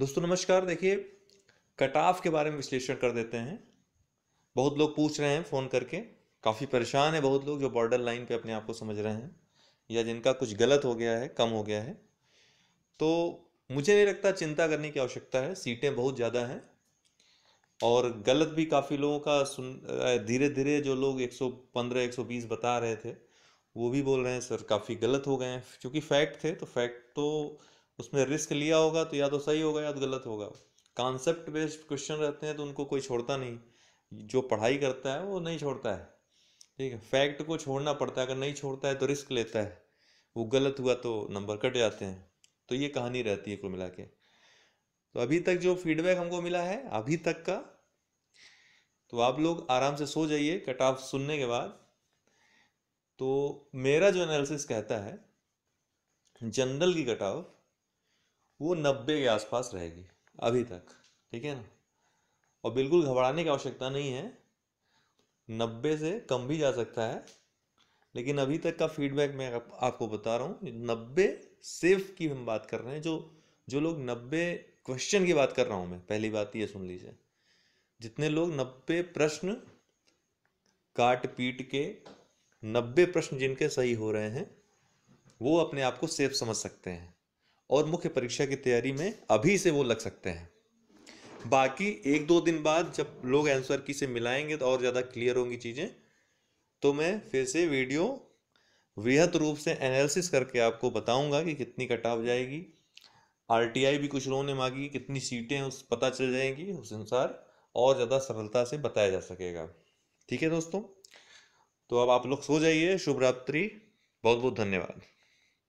दोस्तों नमस्कार देखिए कट ऑफ के बारे में विश्लेषण कर देते हैं बहुत लोग पूछ रहे हैं फ़ोन करके काफ़ी परेशान है बहुत लोग जो बॉर्डर लाइन पे अपने आप को समझ रहे हैं या जिनका कुछ गलत हो गया है कम हो गया है तो मुझे नहीं लगता चिंता करने की आवश्यकता है सीटें बहुत ज़्यादा हैं और गलत भी काफ़ी लोगों का सुन धीरे धीरे जो लोग 115 120 बता रहे थे वो भी बोल रहे हैं सर काफ़ी गलत हो गए हैं क्योंकि फैक्ट थे तो फैक्ट तो उसमें रिस्क लिया होगा तो या तो सही होगा या तो गलत होगा कॉन्सेप्ट बेस्ड क्वेश्चन रहते हैं तो उनको कोई छोड़ता नहीं जो पढ़ाई करता है वो नहीं छोड़ता है ठीक है फैक्ट को छोड़ना पड़ता है अगर नहीं छोड़ता है तो रिस्क लेता है वो गलत हुआ तो नंबर कट जाते हैं तो ये कहानी रहती है कुल मिला के तो अभी तक जो फीडबैक हमको मिला है अभी तक का तो आप लोग आराम से सो जाइए कट ऑफ सुनने के बाद तो मेरा जो एनालिसिस कहता है जनरल की कट ऑफ वो नब्बे के आसपास रहेगी अभी तक ठीक है ना और बिल्कुल घबराने की आवश्यकता नहीं है नब्बे से कम भी जा सकता है लेकिन अभी तक का फीडबैक मैं आप, आपको बता रहा हूँ नब्बे सेफ की हम बात कर रहे हैं जो जो लोग नब्बे क्वेश्चन की बात कर रहा हूँ मैं पहली बात ये सुन लीजिए जितने लोग नब्बे प्रश्न काट पीट के नब्बे प्रश्न जिनके सही हो रहे हैं वो अपने आप को सेफ समझ सकते हैं और मुख्य परीक्षा की तैयारी में अभी से वो लग सकते हैं बाकी एक दो दिन बाद जब लोग आंसर की से मिलाएंगे तो और ज़्यादा क्लियर होंगी चीज़ें तो मैं फिर से वीडियो वृहत रूप से एनालिसिस करके आपको बताऊंगा कि कितनी कट ऑफ जाएगी आरटीआई भी कुछ लोगों ने मांगी कितनी सीटें उस पता चल जाएंगी उस अनुसार और ज़्यादा सरलता से बताया जा सकेगा ठीक है दोस्तों तो अब आप लोग सो जाइए शुभ रात्रि बहुत बहुत धन्यवाद